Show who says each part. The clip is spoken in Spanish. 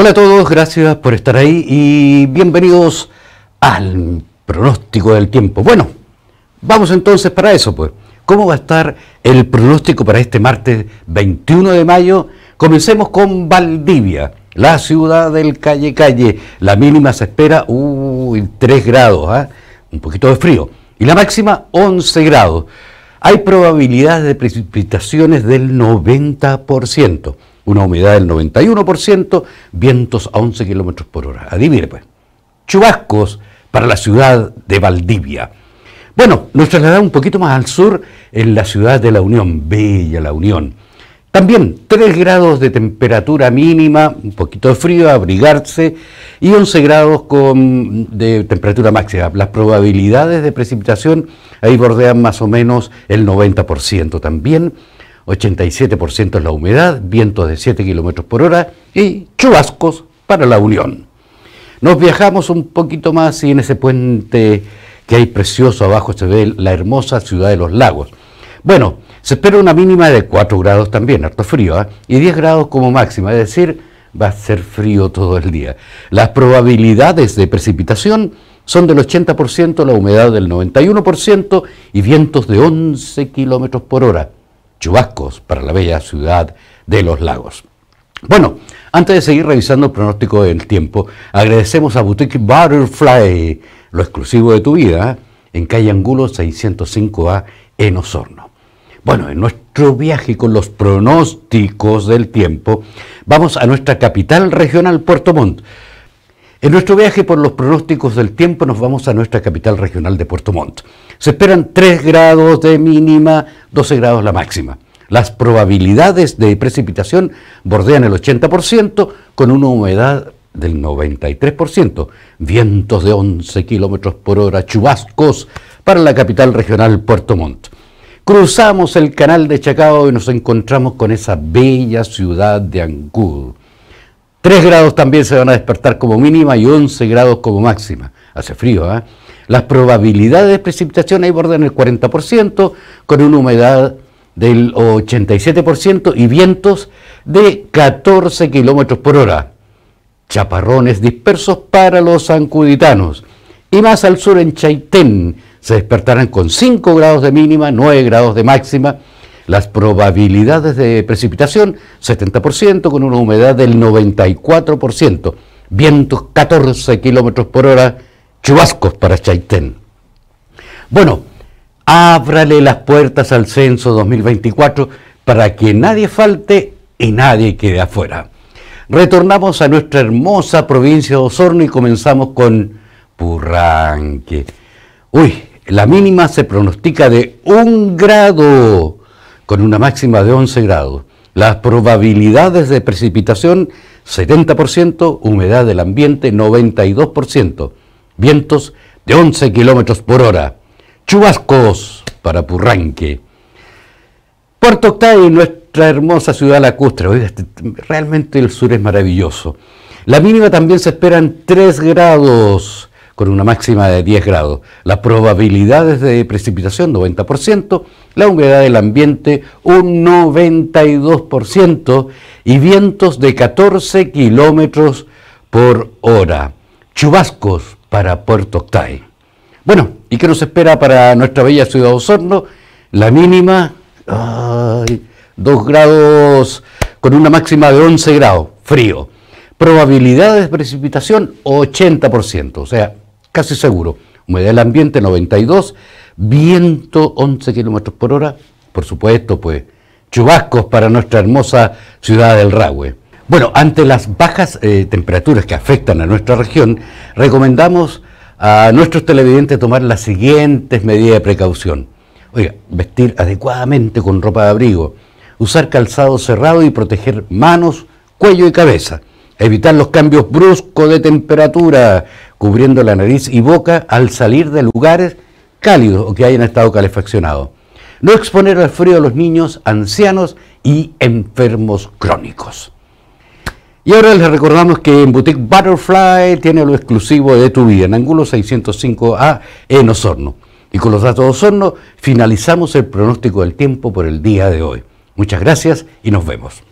Speaker 1: Hola a todos, gracias por estar ahí y bienvenidos al pronóstico del tiempo. Bueno, vamos entonces para eso, pues. ¿Cómo va a estar el pronóstico para este martes 21 de mayo? Comencemos con Valdivia, la ciudad del calle calle. La mínima se espera, uy, 3 grados, ¿ah? un poquito de frío. Y la máxima, 11 grados. Hay probabilidades de precipitaciones del 90% una humedad del 91%, vientos a 11 kilómetros por hora. Adivine pues. Chubascos para la ciudad de Valdivia. Bueno, nos trasladamos un poquito más al sur, en la ciudad de La Unión, Bella La Unión. También 3 grados de temperatura mínima, un poquito de frío, abrigarse, y 11 grados con, de temperatura máxima. Las probabilidades de precipitación ahí bordean más o menos el 90% también. 87% es la humedad, vientos de 7 kilómetros por hora y chubascos para la Unión. Nos viajamos un poquito más y en ese puente que hay precioso abajo se ve la hermosa ciudad de los lagos. Bueno, se espera una mínima de 4 grados también, harto frío, ¿ah? y 10 grados como máxima, es decir, va a ser frío todo el día. Las probabilidades de precipitación son del 80%, la humedad del 91% y vientos de 11 kilómetros por hora chubascos para la bella ciudad de los lagos. Bueno, antes de seguir revisando el pronóstico del tiempo, agradecemos a Boutique Butterfly, lo exclusivo de tu vida, en calle Angulo 605A en Osorno. Bueno, en nuestro viaje con los pronósticos del tiempo, vamos a nuestra capital regional, Puerto Montt en nuestro viaje por los pronósticos del tiempo nos vamos a nuestra capital regional de Puerto Montt. Se esperan 3 grados de mínima, 12 grados la máxima. Las probabilidades de precipitación bordean el 80% con una humedad del 93%, vientos de 11 kilómetros por hora, chubascos para la capital regional Puerto Montt. Cruzamos el canal de Chacao y nos encontramos con esa bella ciudad de Ancud. 3 grados también se van a despertar como mínima y 11 grados como máxima. Hace frío, ¿eh? Las probabilidades de precipitación ahí bordan el 40%, con una humedad del 87% y vientos de 14 kilómetros por hora. Chaparrones dispersos para los ancuditanos. Y más al sur en Chaitén se despertarán con 5 grados de mínima, 9 grados de máxima las probabilidades de precipitación, 70%, con una humedad del 94%, vientos 14 kilómetros por hora, chubascos para Chaitén. Bueno, ábrale las puertas al censo 2024 para que nadie falte y nadie quede afuera. Retornamos a nuestra hermosa provincia de Osorno y comenzamos con Purranque. Uy, la mínima se pronostica de un grado con una máxima de 11 grados. Las probabilidades de precipitación 70%, humedad del ambiente 92%, vientos de 11 kilómetros por hora, chubascos para Purranque. Puerto Octay, nuestra hermosa ciudad lacustre. Oiga, este, realmente el sur es maravilloso. La mínima también se esperan 3 grados con una máxima de 10 grados. Las probabilidades de precipitación 90%, la humedad del ambiente un 92% y vientos de 14 kilómetros por hora. Chubascos para Puerto Octay. Bueno, ¿y qué nos espera para nuestra bella ciudad de Osorno? La mínima, ay, 2 grados con una máxima de 11 grados, frío. Probabilidades de precipitación 80%, o sea, casi seguro. Humedad del ambiente 92, viento 11 kilómetros por hora, por supuesto, pues chubascos para nuestra hermosa ciudad del Rahue. Bueno, ante las bajas eh, temperaturas que afectan a nuestra región, recomendamos a nuestros televidentes tomar las siguientes medidas de precaución. Oiga, vestir adecuadamente con ropa de abrigo, usar calzado cerrado y proteger manos, cuello y cabeza. Evitar los cambios bruscos de temperatura, cubriendo la nariz y boca al salir de lugares cálidos o que hayan estado calefaccionados. No exponer al frío a los niños, ancianos y enfermos crónicos. Y ahora les recordamos que en Boutique Butterfly tiene lo exclusivo de tu vida, en Angulo 605A en Osorno. Y con los datos de Osorno finalizamos el pronóstico del tiempo por el día de hoy. Muchas gracias y nos vemos.